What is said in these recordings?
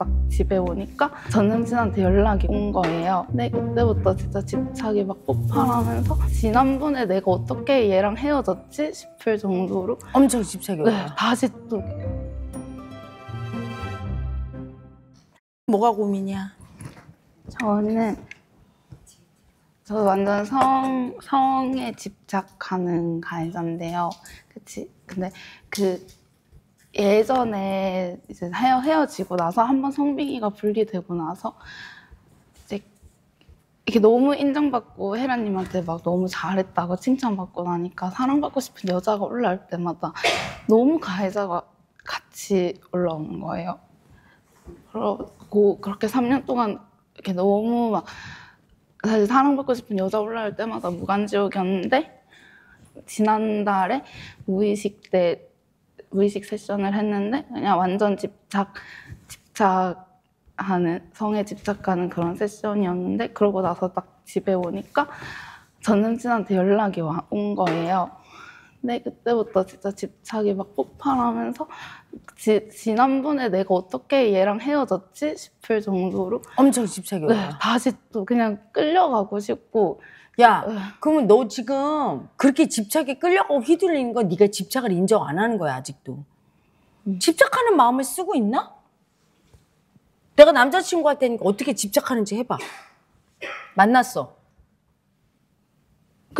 막 집에 오니까 전승진한테 연락이 온 거예요. 근데 그때부터 진짜 집착이 막 폭발하면서 지난번에 내가 어떻게 얘랑 헤어졌지 싶을 정도로 엄청 집착이 네, 와요. 다시 또 뭐가 고민이야? 저는 저 완전 성 성에 집착하는 가해자인데요. 그치? 근데 그 예전에 이제 헤어 헤어지고 나서 한 번 성빈이가 분리되고 나서 이제 이렇게 너무 인정받고 혜라님한테 막 너무 잘했다고 칭찬받고 나니까 사랑받고 싶은 여자가 올라올 때마다 너무 가해자가 같이 올라오는 거예요. 그러고 그렇게 3년 동안 이렇게 너무 막 사실 사랑받고 싶은 여자 올라올 때마다 무간지옥이었는데 지난달에 무의식 때 무의식 세션을 했는데 그냥 완전 집착 집착하는 성에 집착하는 그런 세션이었는데 그러고 나서 딱 집에 오니까 전남진한테 연락이 와, 온 거예요. 근데 그때부터 진짜 집착이 막 폭발하면서 지, 난번에 내가 어떻게 얘랑 헤어졌지 싶을 정도로 엄청 집착이야. 네, 다시 또 그냥 끌려가고 싶고 야, 네. 그러면 너 지금 그렇게 집착에 끌려가고 휘둘리는 거 네가 집착을 인정 안 하는 거야 아직도. 음. 집착하는 마음을 쓰고 있나? 내가 남자친구 한테니까 어떻게 집착하는지 해봐. 만났어.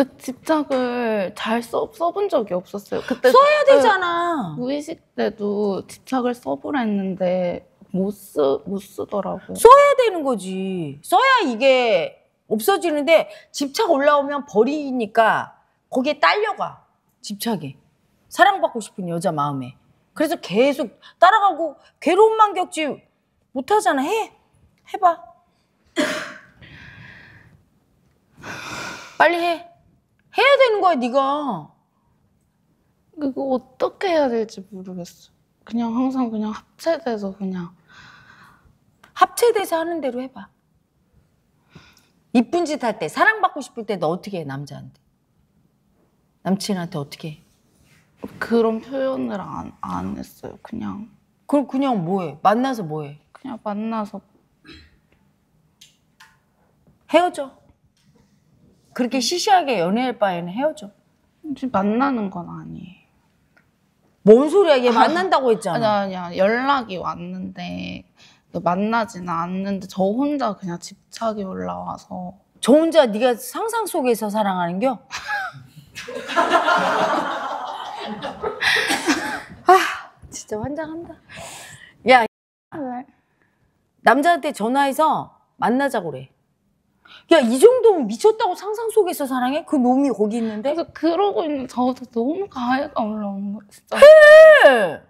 그 집착을 잘 써, 써본 적이 없었어요. 그때 써야 되잖아. 무의식 때도 집착을 써보라 했는데 못, 쓰, 못쓰더라고 써야 되는 거지. 써야 이게 없어지는데 집착 올라오면 버리니까 거기에 딸려가. 집착에. 사랑받고 싶은 여자 마음에. 그래서 계속 따라가고 괴로움만 겪지 못하잖아. 해. 해봐. 빨리 해. 해야 되는 거야 네가 그거 어떻게 해야 될지 모르겠어 그냥 항상 그냥 합체돼서 그냥 합체돼서 하는 대로 해봐 이쁜 짓 할 때 사랑받고 싶을 때 너 어떻게 해 남자한테 남친한테 어떻게 해 그런 표현을 안, 안 했어요 그냥 그럼 그냥 뭐해 만나서 뭐해 그냥 만나서 헤어져 그렇게 음. 시시하게 연애할 바에는 헤어져. 지금 만나는 건 아니에요. 뭔 소리야? 얘 아, 만난다고 했잖아. 아니야 연락이 왔는데 만나지는 않는데 저 혼자 그냥 집착이 올라와서 저 혼자 네가 상상 속에서 사랑하는 겨? 아, 진짜 환장한다. 야, 남자한테 전화해서 만나자고 그래. 야, 이 정도면 미쳤다고 상상 속에서 사랑해? 그 놈이 거기 있는데? 그래서 그러고 있는 저도 너무 가해가 올라온는거 진짜. 해!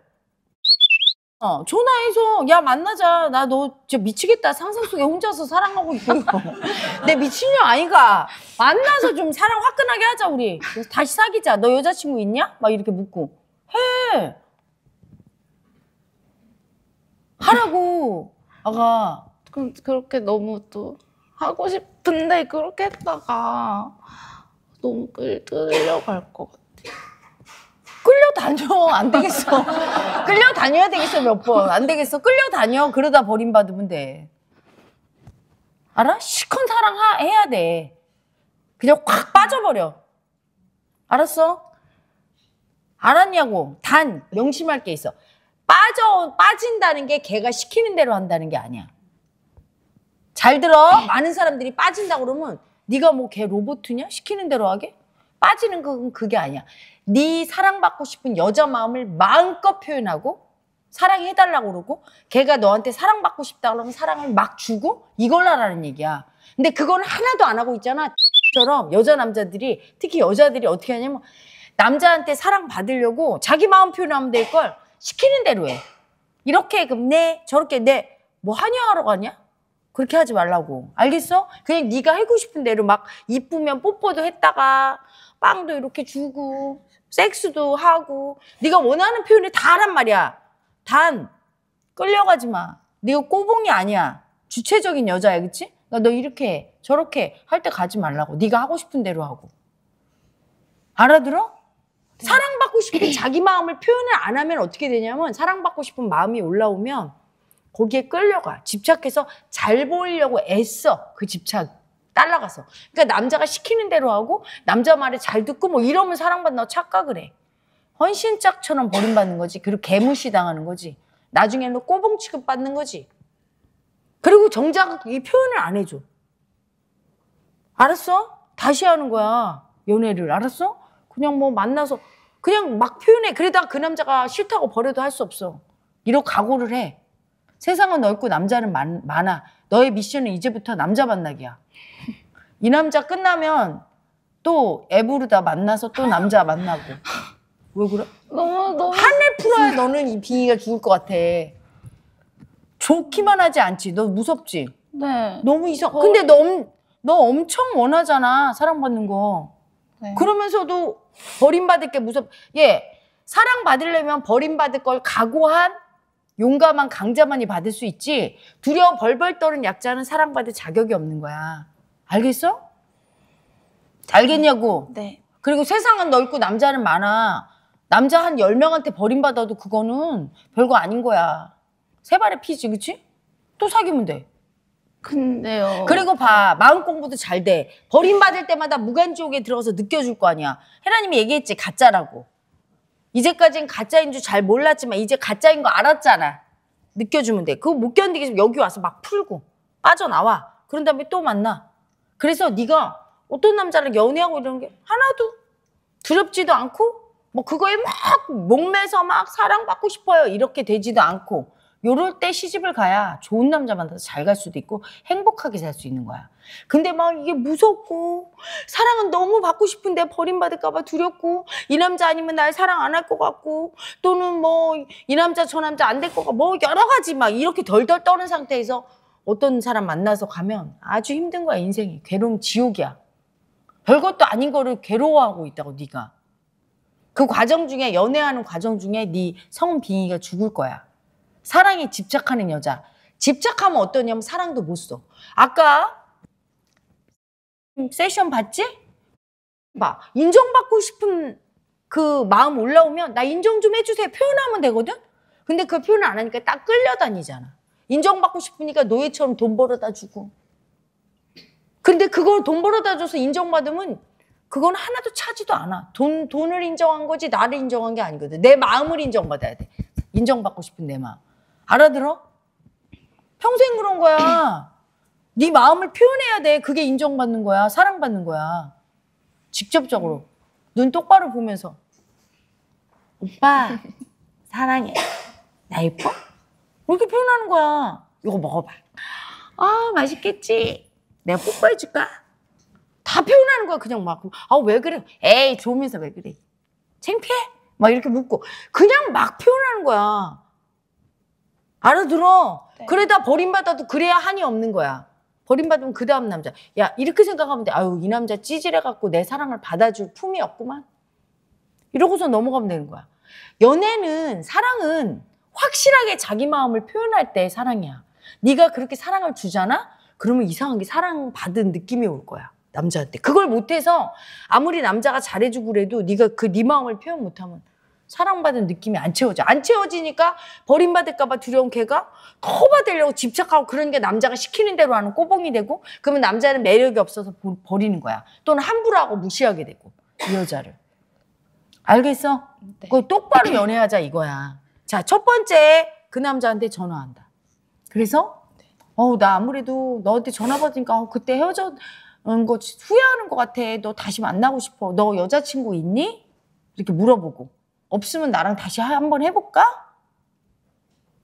어, 전화해서 야 만나자 나 너진 미치겠다 상상 속에 혼자서 사랑하고 있고 내 미친년 아이가 만나서 좀 사랑 화끈하게 하자 우리 그래서 다시 사귀자 너 여자친구 있냐? 막 이렇게 묻고 해 하라고 아가 그럼 그렇게 너무 또 하고 싶은데 그렇게 했다가 너무 끌려갈 것 같아. 끌려다녀 안 되겠어. 끌려다녀야 되겠어 몇 번. 안 되겠어. 끌려다녀 그러다 버림받으면 돼. 알아? 시컨 사랑 해야 돼. 그냥 확 빠져버려. 알았어? 알았냐고. 단 명심할 게 있어. 빠져 빠진다는 게 걔가 시키는 대로 한다는 게 아니야. 잘 들어. 네. 많은 사람들이 빠진다 그러면 네가 뭐 걔 로봇이냐? 시키는 대로 하게? 빠지는 건 그게 아니야. 네 사랑받고 싶은 여자 마음을 마음껏 표현하고 사랑해달라고 그러고 걔가 너한테 사랑받고 싶다 그러면 사랑을 막 주고 이걸 하라는 얘기야. 근데 그건 하나도 안 하고 있잖아. 처럼 여자 남자들이 특히 여자들이 어떻게 하냐면 남자한테 사랑 받으려고 자기 마음 표현하면 될 걸 시키는 대로 해. 이렇게 그럼 네 저렇게 네뭐 하냐 하러 가냐? 그렇게 하지 말라고. 알겠어? 그냥 네가 하고 싶은 대로 막 이쁘면 뽀뽀도 했다가 빵도 이렇게 주고 섹스도 하고 네가 원하는 표현을 다 하란 말이야. 단 끌려가지 마. 네가 꼬봉이 아니야. 주체적인 여자야, 그치? 그러니까 너 이렇게 해, 저렇게 할 때 가지 말라고. 네가 하고 싶은 대로 하고. 알아들어? 사랑받고 싶은 자기 마음을 표현을 안 하면 어떻게 되냐면 사랑받고 싶은 마음이 올라오면 거기에 끌려가. 집착해서 잘 보이려고 애써. 그 집착. 따라가서. 그러니까 남자가 시키는 대로 하고 남자 말을잘 듣고 뭐 이러면 사랑받는다 착각을 해. 헌신짝처럼 버림받는 거지. 그리고 개무시 당하는 거지. 나중에는 꼬봉 취급 받는 거지. 그리고 정작 이 표현을 안 해줘. 알았어? 다시 하는 거야. 연애를. 알았어? 그냥 뭐 만나서 그냥 막 표현해. 그러다 가그 남자가 싫다고 버려도 할 수 없어. 이러 각오를 해. 세상은 넓고 남자는 많, 많아. 너의 미션은 이제부터 남자 만나기야. 이 남자 끝나면 또 애부르다 만나서 또 남자 만나고. 왜 그래? 너무 너무 한을 풀어야 너는 이 빙의가 죽을 것 같아. 좋기만 하지 않지. 너 무섭지. 네. 너무 이상. 저... 뭐 근데 너, 엄, 너 엄청 원하잖아 사랑받는 거. 네. 그러면서도 버림받을 게 무섭. 예, 사랑받으려면 버림받을 걸 각오한 용감한 강자만이 받을 수 있지 두려워 벌벌 떠는 약자는 사랑받을 자격이 없는 거야. 알겠어? 알겠냐고. 네. 그리고 세상은 넓고 남자는 많아. 남자 한 열명한테 버림받아도 그거는 별거 아닌 거야. 세 발의 피지, 그치? 또 사귀면 돼. 근데요. 그리고 봐. 마음 공부도 잘 돼. 버림받을 때마다 무간쪽에 들어가서 느껴줄 거 아니야. 혜라님이 얘기했지. 가짜라고. 이제까진 가짜인 줄 잘 몰랐지만 이제 가짜인 거 알았잖아. 느껴주면 돼. 그거 못견디게 여기 와서 막 풀고 빠져나와. 그런 다음에 또 만나. 그래서 네가 어떤 남자를 연애하고 이러는 게 하나도 두렵지도 않고 뭐 그거에 막 목매서 막 사랑받고 싶어요. 이렇게 되지도 않고 요럴 때 시집을 가야 좋은 남자 만나서 잘 갈 수도 있고 행복하게 살 수 있는 거야. 근데 막 이게 무섭고 사랑은 너무 받고 싶은데 버림받을까봐 두렵고 이 남자 아니면 날 사랑 안 할 것 같고 또는 뭐 이 남자 저 남자 안 될 것 같고 뭐 여러 가지 막 이렇게 덜덜 떠는 상태에서 어떤 사람 만나서 가면 아주 힘든 거야 인생이 괴로움 지옥이야. 별것도 아닌 거를 괴로워하고 있다고 네가. 그 과정 중에 연애하는 과정 중에 네 성빙의가 죽을 거야. 사랑에 집착하는 여자. 집착하면 어떠냐면 사랑도 못 써. 아까 세션 봤지? 봐. 인정받고 싶은 그 마음 올라오면 나 인정 좀 해주세요. 표현하면 되거든? 근데 그 표현을 안 하니까 딱 끌려다니잖아. 인정받고 싶으니까 노예처럼 돈 벌어다 주고. 근데 그걸 돈 벌어다 줘서 인정받으면 그건 하나도 차지도 않아. 돈, 돈을 인정한 거지 나를 인정한 게 아니거든. 내 마음을 인정받아야 돼. 인정받고 싶은 내 마음. 알아들어? 평생 그런 거야. 네 마음을 표현해야 돼. 그게 인정받는 거야. 사랑받는 거야. 직접적으로. 눈 똑바로 보면서. 오빠, 사랑해. 나 예뻐? 이렇게 표현하는 거야. 이거 먹어봐. 아, 맛있겠지? 내가 뽀뽀해줄까? 다 표현하는 거야, 그냥 막. 아, 왜 그래? 에이, 좋으면서 왜 그래? 창피해? 막 이렇게 묻고. 그냥 막 표현하는 거야. 알아들어. 네. 그러다 버림받아도 그래야 한이 없는 거야. 버림받으면 그 다음 남자. 야, 이렇게 생각하면 돼. 아유, 이 남자 찌질해갖고 내 사랑을 받아줄 품이 없구만. 이러고서 넘어가면 되는 거야. 연애는, 사랑은 확실하게 자기 마음을 표현할 때의 사랑이야. 네가 그렇게 사랑을 주잖아? 그러면 이상하게 사랑받은 느낌이 올 거야. 남자한테. 그걸 못해서 아무리 남자가 잘해주고 그래도 네가 그 네 마음을 표현 못하면 사랑받은 느낌이 안 채워져. 안 채워지니까 버림받을까봐 두려운 걔가 커받으려고 집착하고 그런 게 남자가 시키는 대로 하는 꼬봉이 되고 그러면 남자는 매력이 없어서 버리는 거야. 또는 함부로 하고 무시하게 되고 이 여자를. 알겠어? 네. 그 똑바로 연애하자 이거야. 자, 첫 번째 그 남자한테 전화한다. 그래서 네. 어우 나 아무래도 너한테 전화 받으니까 어, 그때 헤어졌 거 후회하는 것 같아. 너 다시 만나고 싶어. 너 여자친구 있니? 이렇게 물어보고 없으면 나랑 다시 한 번 해볼까?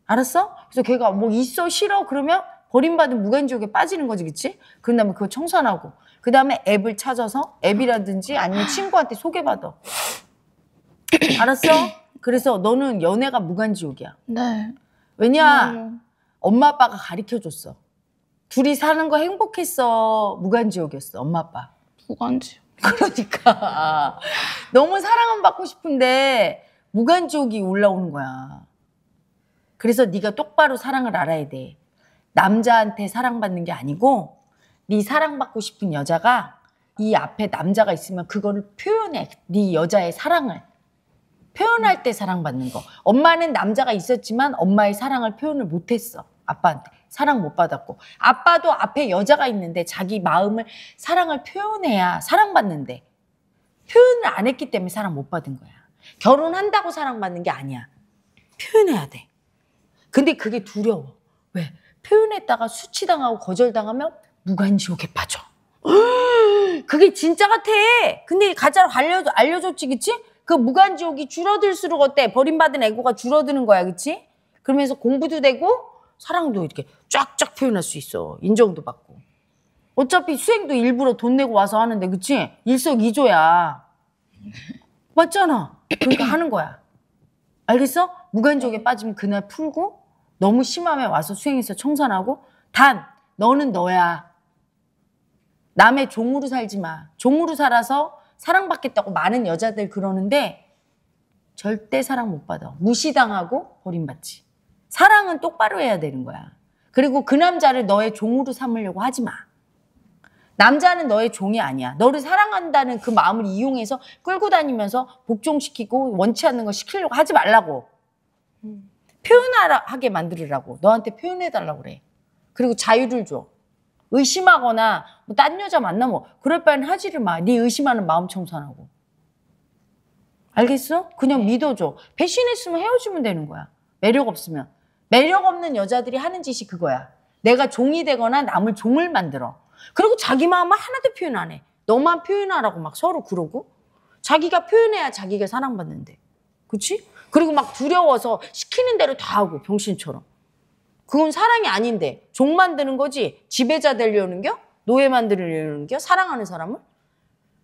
알았어? 그래서 걔가 뭐 있어 싫어 그러면 버림받은 무간지옥에 빠지는 거지 그치? 그 다음에 그거 청산하고 그 다음에 앱을 찾아서 앱이라든지 아니면 친구한테 소개받아 알았어? 그래서 너는 연애가 무간지옥이야 네 왜냐 음. 엄마 아빠가 가르쳐줬어 둘이 사는 거 행복했어 무간지옥이었어 엄마 아빠 무간지옥 그러니까 너무 사랑은 받고 싶은데 무관쪽이 올라오는 거야. 그래서 네가 똑바로 사랑을 알아야 돼. 남자한테 사랑받는 게 아니고 네 사랑받고 싶은 여자가 이 앞에 남자가 있으면 그거를 표현해. 네 여자의 사랑을. 표현할 때 사랑받는 거. 엄마는 남자가 있었지만 엄마의 사랑을 표현을 못했어. 아빠한테. 사랑 못 받았고 아빠도 앞에 여자가 있는데 자기 마음을 사랑을 표현해야 사랑받는데 표현을 안 했기 때문에 사랑 못 받은 거야. 결혼한다고 사랑받는 게 아니야. 표현해야 돼. 근데 그게 두려워. 왜? 표현했다가 수치당하고 거절당하면 무간지옥에 빠져. 그게 진짜 같아. 근데 가짜로 알려줘, 알려줬지, 그치? 그 무간지옥이 줄어들수록 어때? 버림받은 에고가 줄어드는 거야, 그치? 그러면서 공부도 되고 사랑도 이렇게 쫙쫙 표현할 수 있어. 인정도 받고. 어차피 수행도 일부러 돈 내고 와서 하는데, 그치? 일석이조야. 맞잖아. 그러니까 하는 거야. 알겠어? 무관족에 빠지면 그날 풀고, 너무 심하면 와서 수행해서 청산하고, 단, 너는 너야. 남의 종으로 살지 마. 종으로 살아서 사랑받겠다고 많은 여자들 그러는데 절대 사랑 못 받아. 무시당하고 버림받지. 사랑은 똑바로 해야 되는 거야. 그리고 그 남자를 너의 종으로 삼으려고 하지 마. 남자는 너의 종이 아니야. 너를 사랑한다는 그 마음을 이용해서 끌고 다니면서 복종시키고 원치 않는 걸 시키려고 하지 말라고. 표현하게 만들으라고. 너한테 표현해달라고 그래. 그리고 자유를 줘. 의심하거나 뭐딴 여자 만나면 뭐 그럴 바엔 하지를 마. 네 의심하는 마음 청산하고. 알겠어? 그냥 네. 믿어줘. 배신했으면 헤어지면 되는 거야. 매력 없으면. 매력 없는 여자들이 하는 짓이 그거야. 내가 종이 되거나 남을 종을 만들어. 그리고 자기 마음을 하나도 표현 안 해. 너만 표현하라고 막 서로 그러고. 자기가 표현해야 자기가 사랑받는데. 그치? 그리고 막 두려워서 시키는 대로 다 하고 병신처럼. 그건 사랑이 아닌데 종 만드는 거지 지배자 되려는 겨? 노예 만들려는 겨? 사랑하는 사람을?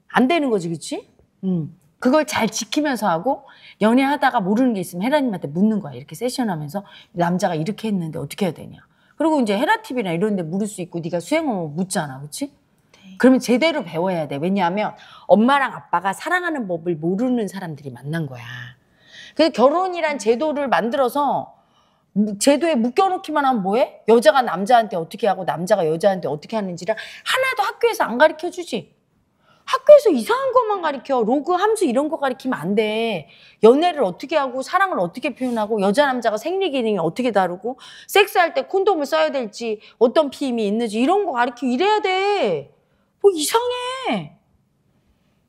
안 되는 거지 그치? 음. 그걸 잘 지키면서 하고 연애하다가 모르는 게 있으면 헤라님한테 묻는 거야. 이렇게 세션하면서 남자가 이렇게 했는데 어떻게 해야 되냐. 그리고 이제 헤라 TV나 이런 데 물을 수 있고 네가 수행하면 묻잖아. 그렇지? 네. 그러면 제대로 배워야 돼. 왜냐하면 엄마랑 아빠가 사랑하는 법을 모르는 사람들이 만난 거야. 그래서 결혼이란 제도를 만들어서 제도에 묶여놓기만 하면 뭐해? 여자가 남자한테 어떻게 하고 남자가 여자한테 어떻게 하는지를 하나도 학교에서 안 가르쳐 주지. 학교에서 이상한 것만 가르켜 로그 함수 이런 거 가르치면 안 돼. 연애를 어떻게 하고 사랑을 어떻게 표현하고 여자 남자가 생리 기능이 어떻게 다르고 섹스할 때 콘돔을 써야 될지 어떤 피임이 있는지 이런 거 가르쳐 이래야 돼. 뭐 이상해.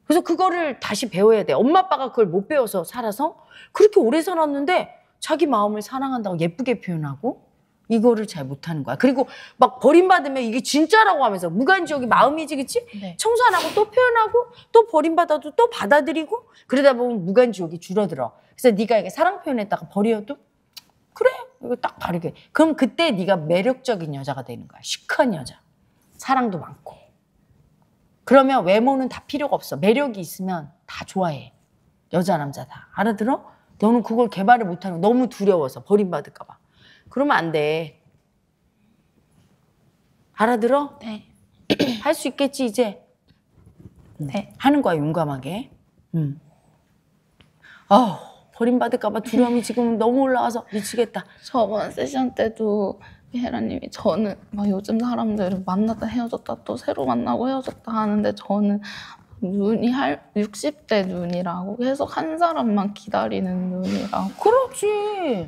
그래서 그거를 다시 배워야 돼. 엄마 아빠가 그걸 못 배워서 살아서 그렇게 오래 살았는데 자기 마음을 사랑한다고 예쁘게 표현하고 이거를 잘 못하는 거야. 그리고 막 버림받으면 이게 진짜라고 하면서 무관지옥이 마음이지, 그치? 네. 청소 안 하고 또 표현하고 또 버림받아도 또 받아들이고 그러다 보면 무관지옥이 줄어들어. 그래서 네가 이게 사랑 표현했다가 버려도 그래 이거 딱 바르게. 그럼 그때 네가 매력적인 여자가 되는 거야. 시크한 여자, 사랑도 많고. 그러면 외모는 다 필요가 없어. 매력이 있으면 다 좋아해. 여자 남자 다 알아들어? 너는 그걸 개발을 못하는 거 너무 두려워서 버림받을까 봐. 그러면 안 돼. 알아들어? 네. 할 수 있겠지 이제. 네. 네. 하는 거야 용감하게. 음. 아 버림받을까봐 두려움이 지금 너무 올라와서 미치겠다. 저번 세션 때도 그 헤라님이 저는 막 요즘 사람들 만났다 헤어졌다 또 새로 만나고 헤어졌다 하는데 저는 눈이 할 60대 눈이라고 계속 한 사람만 기다리는 눈이라고 그렇지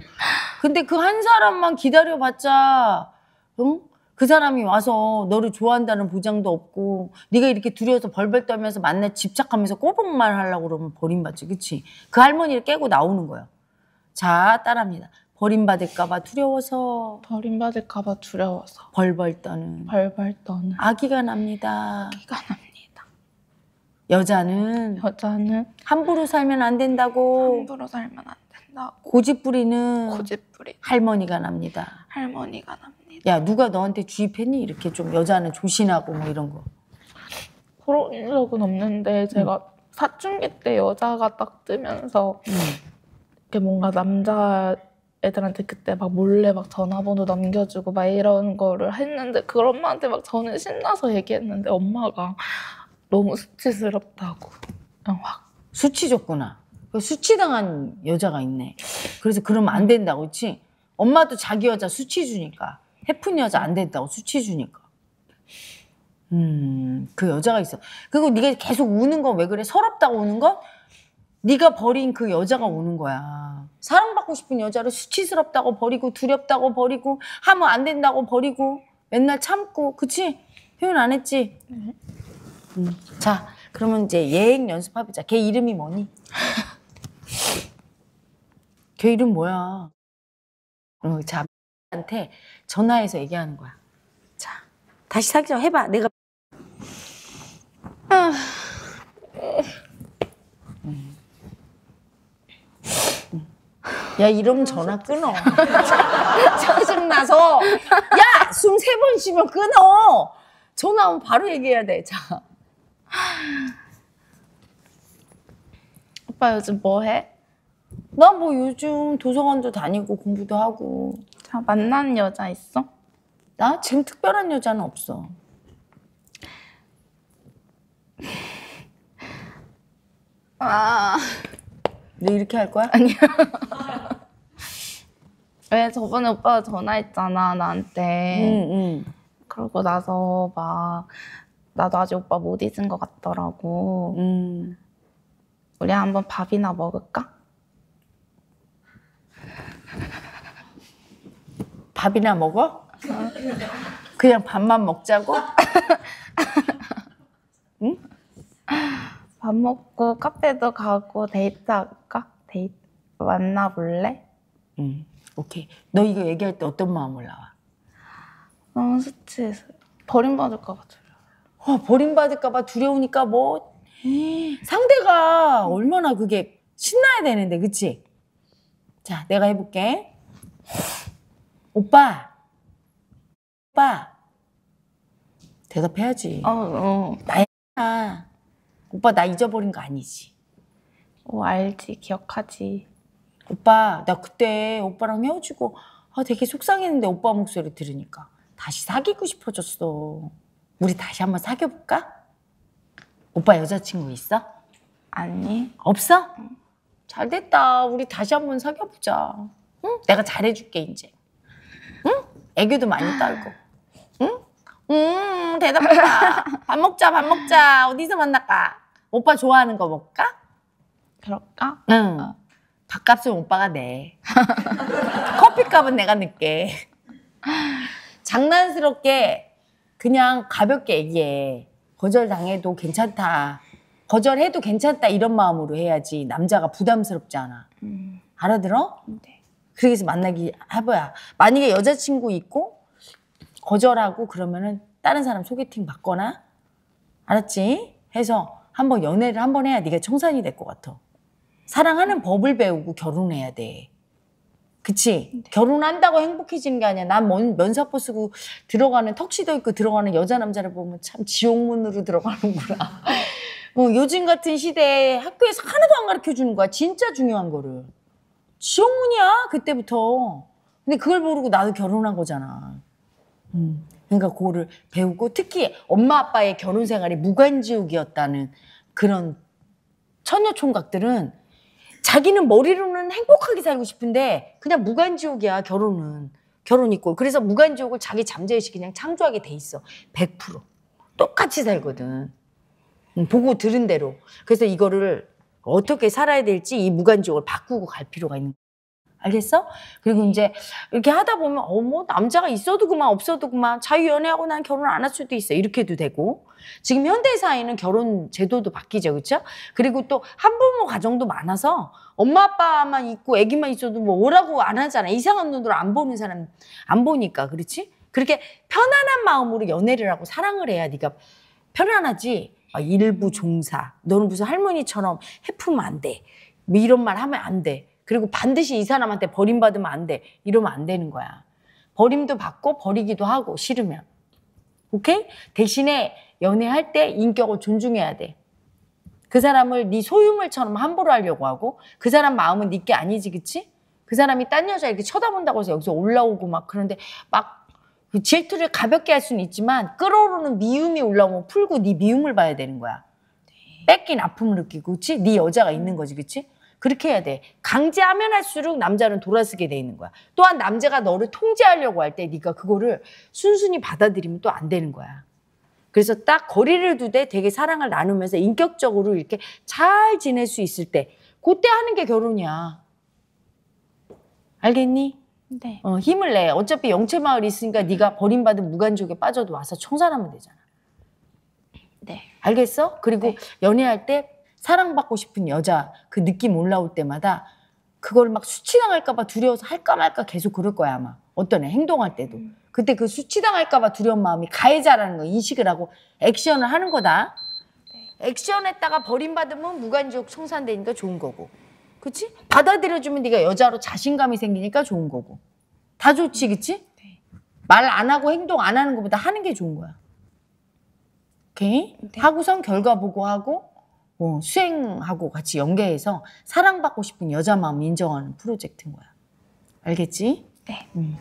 근데 그 한 사람만 기다려봤자 응? 그 사람이 와서 너를 좋아한다는 보장도 없고 네가 이렇게 두려워서 벌벌 떨면서 만나 집착하면서 꼬북만 하려고 그러면 버림받지 그치? 그 할머니를 깨고 나오는 거야 자 따라합니다 버림받을까봐 두려워서 버림받을까봐 두려워서 벌벌 떠는 벌벌 떠는 아기가 납니다 아기가 납니다 여자는 여자는 함부로 살면 안 된다고 함부로 살면 안 된다고 고집 부리는 고집 부리 할머니가 납니다. 할머니가 납니다. 야 누가 너한테 주입했니? 이렇게 좀 여자는 조신하고 뭐 이런 거. 그런 적은 없는데 제가 음. 사춘기 때 여자가 딱 뜨면서 음. 이렇게 뭔가 남자 애들한테 그때 막 몰래 막 전화번호 남겨주고막 이런 거를 했는데 그 엄마한테 막 저는 신나서 얘기했는데 엄마가 너무 수치스럽다고 그냥 아, 확 수치줬구나. 그 수치당한 여자가 있네. 그래서 그러면 안 된다고, 그치? 엄마도 자기 여자 수치 주니까. 해픈 여자 안 된다고 수치 주니까. 음, 그 여자가 있어. 그리고 네가 계속 우는 건 왜 그래? 서럽다고 우는 건? 네가 버린 그 여자가 우는 거야. 사랑받고 싶은 여자를 수치스럽다고 버리고 두렵다고 버리고 하면 안 된다고 버리고 맨날 참고 그치? 표현 안 했지? 네. 음. 자, 그러면 이제 예행 연습합이자. 걔 이름이 뭐니? 걔 이름 뭐야? 어, 자, 한테 전화해서 얘기하는 거야. 자, 다시 사귀 자 해봐. 내가. 아. 음. 야, 이러면 전화 음. 끊어. 짜증나서. 야! 숨 세 번 쉬면 끊어! 전화 오면 바로 얘기해야 돼. 자. 오빠 요즘 뭐 해? 난뭐 요즘 도서관도 다니고 공부도 하고 자 만난 여자 있어? 나 지금 특별한 여자는 없어 아. 너 이렇게 할 거야? 아니야. 왜 저번에 오빠가 전화했잖아 나한테. 응, 응. 그러고 나서 막 나도 아직 오빠 못 잊은 것 같더라고. 음. 우리 한번 밥이나 먹을까? 밥이나 먹어? 그냥 밥만 먹자고? 응? 밥 먹고 카페도 가고 데이트 할까? 데이트 만나볼래? 응, 오케이. 너 이거 얘기할 때 어떤 마음으로 나와? 너무 수치해서 버림받을 것 같아. 어, 버림받을까봐 두려우니까 뭐 상대가 얼마나 그게 신나야 되는데, 그치? 자, 내가 해볼게. 오빠, 오빠, 대답해야지. 어, 어. 나야. 오빠 나 잊어버린 거 아니지? 어, 알지, 기억하지. 오빠, 나 그때 오빠랑 헤어지고 아, 되게 속상했는데 오빠 목소리 들으니까 다시 사귀고 싶어졌어. 우리 다시 한번 사귀어 볼까? 오빠 여자친구 있어? 아니. 없어? 잘 됐다. 우리 다시 한번 사귀어 보자. 응? 내가 잘해 줄게, 이제. 응? 애교도 많이 떨고. 응? 음, 대답해봐. 밥 먹자, 밥 먹자. 어디서 만날까? 오빠 좋아하는 거 먹을까? 그럴까? 응. 어. 밥값은 오빠가 내. 커피값은 내가 낼게. 장난스럽게 그냥 가볍게 얘기해. 거절당해도 괜찮다. 거절해도 괜찮다 이런 마음으로 해야지 남자가 부담스럽지 않아. 음. 알아들어? 네. 그해서 만나기 해봐야. 만약에 여자친구 있고 거절하고 그러면은 다른 사람 소개팅 받거나 알았지? 해서 한번 연애를 한번 해야 네가 청산이 될 것 같아. 사랑하는 법을 배우고 결혼해야 돼. 그치. 네. 결혼한다고 행복해지는 게 아니야. 난 면, 사포 쓰고 들어가는, 턱시도 입고 들어가는 여자 남자를 보면 참 지옥문으로 들어가는구나. 뭐 요즘 같은 시대에 학교에서 하나도 안 가르쳐 주는 거야. 진짜 중요한 거를. 지옥문이야, 그때부터. 근데 그걸 모르고 나도 결혼한 거잖아. 음. 그러니까 그거를 배우고 특히 엄마 아빠의 결혼 생활이 무관지옥이었다는 그런 처녀 총각들은 자기는 머리로는 행복하게 살고 싶은데 그냥 무간지옥이야 결혼은 결혼 있고 그래서 무간지옥을 자기 잠재의식 그냥 창조하게 돼 있어 100% 똑같이 살거든 음, 보고 들은 대로 그래서 이거를 어떻게 살아야 될지 이 무간지옥을 바꾸고 갈 필요가 있는 알겠어? 그리고 이제 이렇게 하다 보면 어머 남자가 있어도 그만 없어도 그만 자유연애하고 난 결혼 안 할 수도 있어 이렇게 도 되고 지금 현대 사회는 결혼 제도도 바뀌죠 그렇죠? 그리고 또 한부모 가정도 많아서 엄마 아빠만 있고 아기만 있어도 뭐 오라고 안 하잖아 이상한 눈으로 안 보는 사람 안 보니까 그렇지? 그렇게 편안한 마음으로 연애를 하고 사랑을 해야 네가 편안하지 아, 일부 종사 너는 무슨 할머니처럼 해프면 안돼뭐 이런 말 하면 안돼 그리고 반드시 이 사람한테 버림받으면 안 돼. 이러면 안 되는 거야. 버림도 받고 버리기도 하고 싫으면. 오케이? 대신에 연애할 때 인격을 존중해야 돼. 그 사람을 네 소유물처럼 함부로 하려고 하고 그 사람 마음은 네 게 아니지 그치? 그 사람이 딴 여자 이렇게 쳐다본다고 해서 여기서 올라오고 막 그런데 막 그 질투를 가볍게 할 수는 있지만 끌어오르는 미움이 올라오면 풀고 네 미움을 봐야 되는 거야. 네. 뺏긴 아픔을 느끼고 그치? 네 여자가 있는 거지 그치? 그렇게 해야 돼. 강제하면 할수록 남자는 돌아서게 돼 있는 거야. 또한 남자가 너를 통제하려고 할 때 네가 그거를 순순히 받아들이면 또 안 되는 거야. 그래서 딱 거리를 두되 되게 사랑을 나누면서 인격적으로 이렇게 잘 지낼 수 있을 때 그때 하는 게 결혼이야. 알겠니? 네. 어, 힘을 내. 어차피 영채 마을이 있으니까 네가 버림받은 무간족에 빠져도 와서 청산하면 되잖아. 네. 알겠어? 그리고 네. 연애할 때 사랑받고 싶은 여자 그 느낌 올라올 때마다 그걸 막 수치당할까봐 두려워서 할까 말까 계속 그럴 거야 아마 어떤 애 행동할 때도 음. 그때 그 수치당할까봐 두려운 마음이 가해자라는 걸 인식을 하고 액션을 하는 거다 네. 액션했다가 버림받으면 무관지옥 청산되니까 좋은 거고 그치? 받아들여주면 네가 여자로 자신감이 생기니까 좋은 거고 다 좋지 음. 그치? 네. 말안 하고 행동 안 하는 것보다 하는 게 좋은 거야 오케이? 네. 하고선 결과 보고 하고 어, 수행하고 같이 연계해서 사랑받고 싶은 여자 마음 인정하는 프로젝트인 거야. 알겠지? 네. 음.